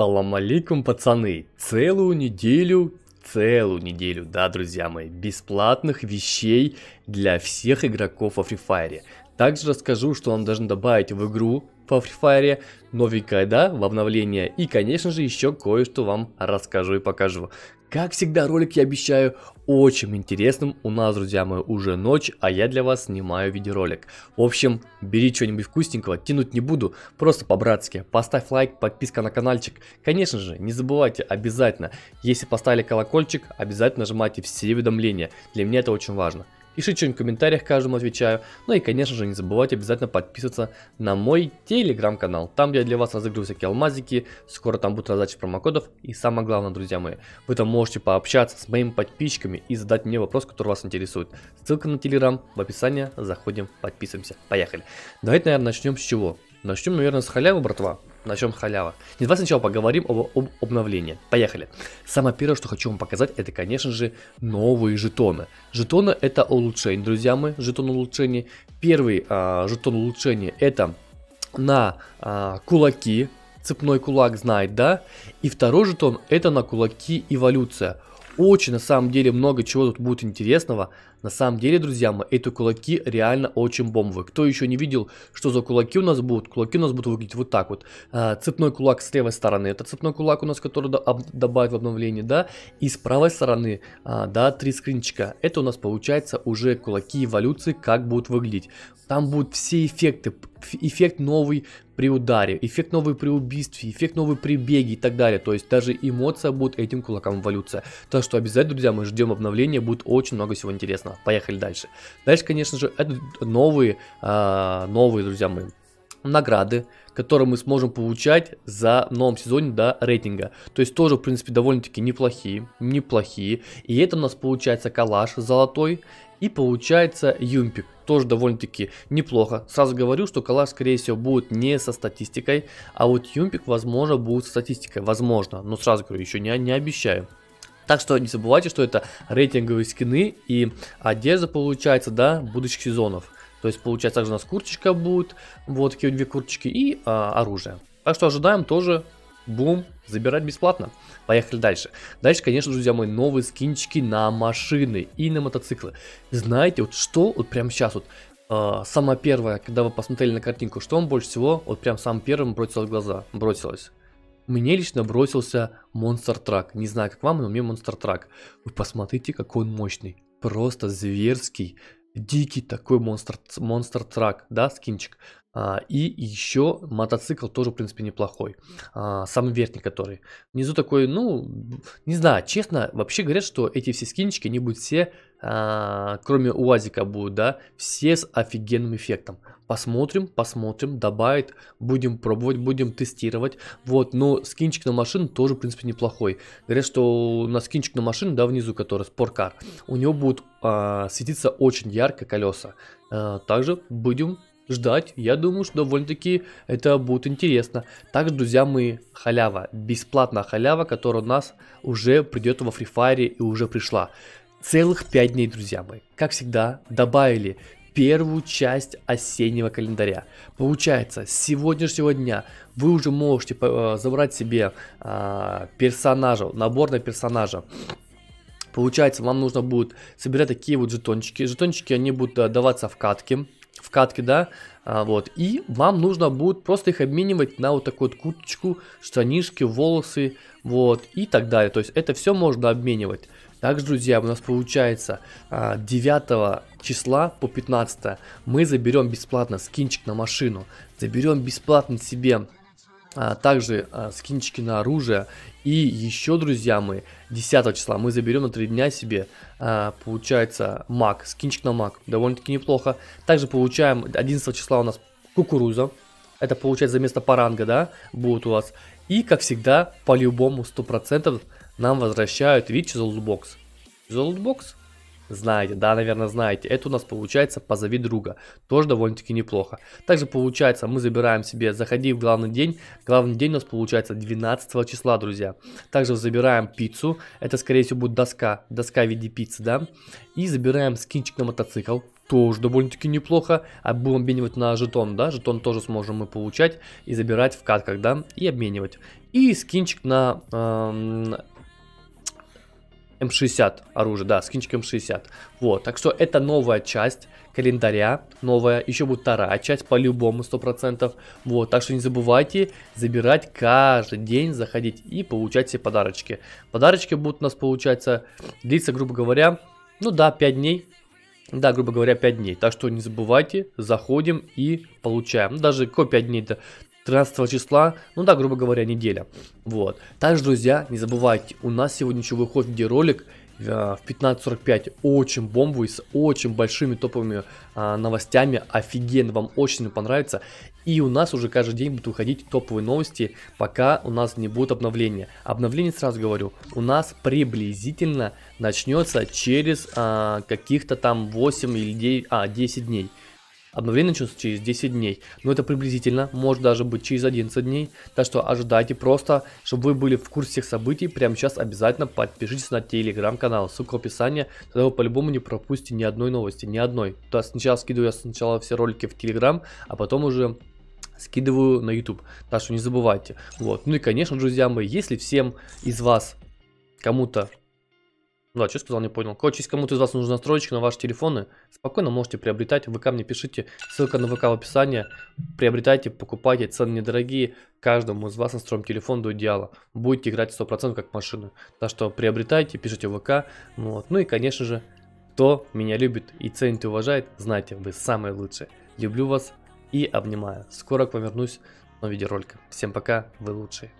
Салам алейкум, пацаны. Целую неделю, целую неделю, да, друзья мои, бесплатных вещей для всех игроков во Free Fire. Также расскажу, что нам должны добавить в игру по Free Fire, новенькое, да, в обновление. И, конечно же, еще кое-что вам расскажу и покажу. Как всегда, ролик, я обещаю, очень интересным. У нас, друзья мои, уже ночь, а я для вас снимаю видеоролик. В общем, бери что-нибудь вкусненького, тянуть не буду, просто по-братски. Поставь лайк, подписка на каналчик. Конечно же, не забывайте обязательно, если поставили колокольчик, обязательно нажимайте все уведомления. Для меня это очень важно. Пишите что-нибудь в комментариях, каждому отвечаю. Ну и, конечно же, не забывайте обязательно подписываться на мой телеграм-канал. Там я для вас разыгрываю всякие алмазики, скоро там будут раздачи промокодов. И самое главное, друзья мои, вы там можете пообщаться с моими подписчиками и задать мне вопрос, который вас интересует. Ссылка на телеграм в описании, заходим, подписываемся. Поехали. Давайте, наверное, начнем с чего? Начнем, наверное, с халявы, братва на чем халява. Не давай сначала поговорим об, об обновлении. Поехали. Самое первое, что хочу вам показать, это, конечно же, новые жетоны. Жетоны это улучшение, друзья мои, жетон улучшения. Первый а, жетон улучшения это на а, кулаки, цепной кулак знает, да? И второй жетон это на кулаки эволюция. Очень на самом деле много чего тут будет интересного. На самом деле, друзья мои, эти кулаки реально очень бомбовые. Кто еще не видел, что за кулаки у нас будут? Кулаки у нас будут выглядеть вот так вот. А, цепной кулак с левой стороны, это цепной кулак у нас, который добавят в обновление, да? И с правой стороны, а, да, три скринчика. Это у нас получается уже кулаки эволюции, как будут выглядеть. Там будут все эффекты, эффект новый при ударе, эффект новый при убийстве, эффект новый при беге и так далее. То есть даже эмоция будет этим кулаком эволюция. Так что обязательно, друзья, мы ждем обновления, будет очень много всего интересного. Понятно, поехали дальше. Дальше, конечно же, это новые, а, новые, друзья мои, награды, которые мы сможем получать за новом сезоне до да, рейтинга. То есть тоже, в принципе, довольно-таки неплохие, неплохие. И это у нас получается калаш золотой и получается юмпик. Тоже довольно-таки неплохо. Сразу говорю, что калаш, скорее всего, будет не со статистикой, а вот юмпик, возможно, будет со статистикой. Возможно, но сразу говорю, еще не, не обещаю. Так что не забывайте, что это рейтинговые скины и одежда получается, да, будущих сезонов. То есть получается также у нас курточка будет, вот такие две курточки и а, оружие. Так что ожидаем тоже бум, забирать бесплатно. Поехали дальше. Дальше, конечно, друзья мои, новые скинчики на машины и на мотоциклы. Знаете, вот что вот прямо сейчас вот э, самое первое, когда вы посмотрели на картинку, что вам больше всего вот прям самым первым бросилось в глаза, бросилось? Мне лично бросился Монстр Трак. Не знаю, как вам, но мне Монстр Трак. Вы посмотрите, какой он мощный. Просто зверский, дикий такой Монстр, монстр Трак, да, скинчик. А, и еще мотоцикл тоже, в принципе, неплохой. А, самый верхний который. Внизу такой, ну, не знаю, честно, вообще говорят, что эти все скинчики, они будут все а, кроме УАЗика будут, да, все с офигенным эффектом. Посмотрим, посмотрим, добавит, будем пробовать, будем тестировать. Вот, но скинчик на машину тоже, в принципе, неплохой. Говорят, что на скинчик на машину, да, внизу, который спорткар, у него будут а, светиться очень ярко колеса. А, также будем ждать. Я думаю, что довольно-таки это будет интересно. Также, друзья, мы халява, бесплатная халява, которая у нас уже придет во Free Fire и уже пришла. Целых 5 дней, друзья мои. Как всегда, добавили первую часть осеннего календаря. Получается, с сегодняшнего дня вы уже можете э, забрать себе а, персонажа, набор на персонажа. Получается, вам нужно будет собирать такие вот жетончики. Жетончики, они будут э, даваться в катке. В катке, да, а, вот. И вам нужно будет просто их обменивать на вот такую вот курточку, штанишки, волосы, вот, и так далее. То есть это все можно обменивать. Также, друзья, у нас получается 9 а, числа по 15 мы заберем бесплатно скинчик на машину, заберем бесплатно себе а, также а, скинчики на оружие. И еще, друзья, мы 10 числа мы заберем на 3 дня себе, получается, маг, скинчик на маг, довольно-таки неплохо. Также получаем 11 числа у нас кукуруза, это получается за вместо паранга, да, будет у вас. И, как всегда, по-любому 100% нам возвращают, видите, золотбокс за Знаете, да, наверное, знаете. Это у нас получается «Позови друга». Тоже довольно-таки неплохо. Также получается, мы забираем себе «Заходи в главный день». Главный день у нас получается 12 числа, друзья. Также забираем пиццу. Это, скорее всего, будет доска. Доска в виде пиццы, да. И забираем скинчик на мотоцикл тоже довольно-таки неплохо. А будем обменивать на жетон, да? Жетон тоже сможем мы получать и забирать в катках, да? И обменивать. И скинчик на эм, М60 оружие, да, скинчик М60. Вот, так что это новая часть календаря, новая, еще будет вторая часть по-любому 100%. Вот, так что не забывайте забирать каждый день, заходить и получать все подарочки. Подарочки будут у нас, получается, длиться, грубо говоря, ну да, 5 дней, да, грубо говоря, 5 дней. Так что не забывайте, заходим и получаем. Даже какой 5 дней-то? 13 числа, ну да, грубо говоря, неделя. Вот. Также, друзья, не забывайте, у нас сегодня еще выходит видеоролик э, в 15.45 очень бомбовый, с очень большими топовыми а, новостями, офигенно, вам очень понравится. И у нас уже каждый день будут выходить топовые новости, пока у нас не будет обновления. Обновление, сразу говорю, у нас приблизительно начнется через а, каких-то там 8 или 9, а, 10 дней. Обновление начнется через 10 дней, но это приблизительно, может даже быть через 11 дней, так что ожидайте просто, чтобы вы были в курсе всех событий, прямо сейчас обязательно подпишитесь на телеграм-канал, ссылка в описании, тогда вы по-любому не пропустите ни одной новости, ни одной. То есть сначала скидываю я сначала все ролики в телеграм, а потом уже скидываю на YouTube, так что не забывайте. Вот. Ну и конечно, друзья мои, если всем из вас кому-то да, что сказал, не понял. Короче, если кому-то из вас нужна настроечка на ваши телефоны, спокойно можете приобретать. В ВК мне пишите, ссылка на ВК в описании. Приобретайте, покупайте, цены недорогие. Каждому из вас настроим телефон до идеала. Будете играть 100% как машину. Так что приобретайте, пишите в ВК. Ну вот. Ну и, конечно же, кто меня любит и ценит и уважает, знайте, вы самые лучшие. Люблю вас и обнимаю. Скоро к вам вернусь на виде Всем пока, вы лучшие.